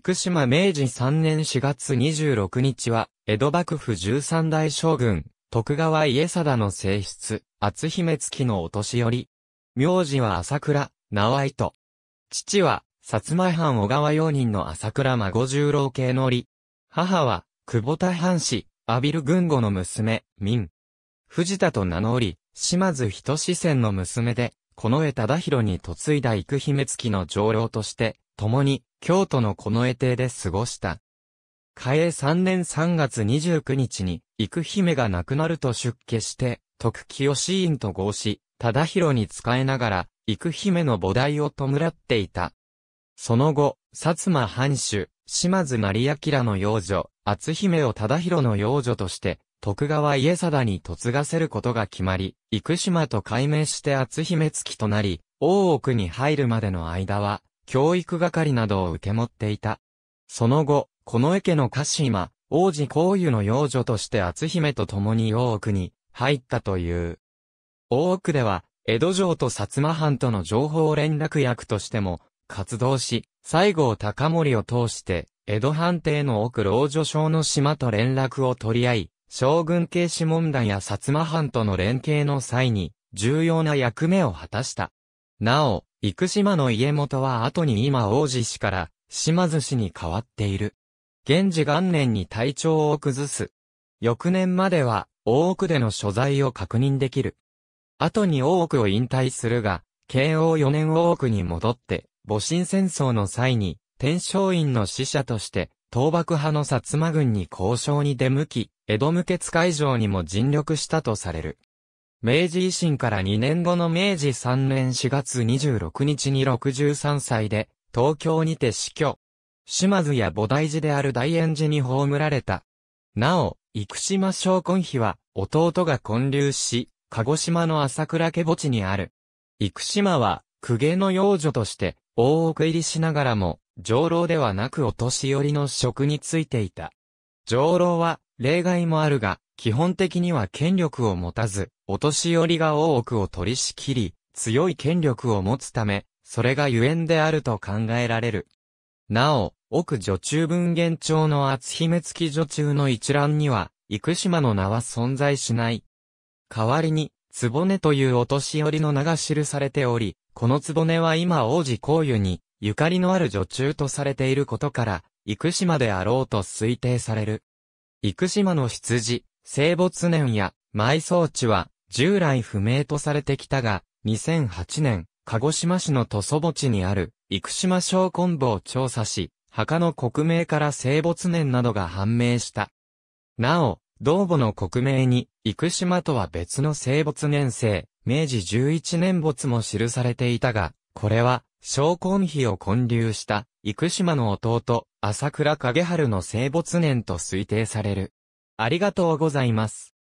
生島明治3年4月26日は、江戸幕府13代将軍、徳川家定の正室、厚姫月のお年寄り。名字は朝倉、名井と。父は、薩摩藩小川用人の朝倉孫十郎系のり。母は、久保田藩士、阿比ル軍後の娘、民。藤田と名乗り、島津人志仙の娘で、この江忠弘に嫁いだ幾姫月の長老として、共に京都の近衛邸で過ごした。嘉永3年3月29日に、幾姫が亡くなると出家して、徳清院と合し、忠広に仕えながら、幾姫の菩提を弔っていた。その後、薩摩藩主、島津成明の養女、篤姫を忠広の養女として、徳川家定に嫁がせることが決まり、生島と改名して篤姫付きとなり、大奥に入るまでの間は、教育係などを受け持っていた。その後、この家の家臣は、王子皇湯の養女として篤姫と共に大奥に入ったという。大奥では、江戸城と薩摩藩との情報連絡役としても活動し、西郷隆盛を通して、江戸藩邸の奥老女将の島と連絡を取り合い、将軍系諮問団や薩摩藩との連携の際に、重要な役目を果たした。なお、生島の家元は後に今王子氏から島津氏に変わっている。源氏元年に体調を崩す。翌年までは大奥での所在を確認できる。後に大奥を引退するが、慶応4年大奥に戻って、戊辰戦争の際に、天正院の使者として、倒幕派の薩摩軍に交渉に出向き、江戸無血会場にも尽力したとされる。明治維新から2年後の明治3年4月26日に63歳で、東京にて死去。島津や菩提寺である大円寺に葬られた。なお、生島昇魂碑は、弟が建立し、鹿児島の朝倉家墓地にある。生島は、公家の幼女として、大奥入りしながらも、上老ではなくお年寄りの職についていた。上老は、例外もあるが、基本的には権力を持たず、お年寄りが大奥を取り仕切り、強い権力を持つため、それがゆえんであると考えられる。なお、奥女中文言帳の厚姫付き女中の一覧には、生島の名は存在しない。代わりに、壺というお年寄りの名が記されており、この壺は今王子公湯に、ゆかりのある女中とされていることから、生島であろうと推定される。生島の羊、生没年や埋葬地は従来不明とされてきたが、2008年、鹿児島市の塗祖墓地にある、生島小根部を調査し、墓の国名から生没年などが判明した。なお、同墓の国名に、生島とは別の生没年生、明治11年没も記されていたが、これは、小根比を建立した、生島の弟、朝倉影春の生没年と推定される。ありがとうございます。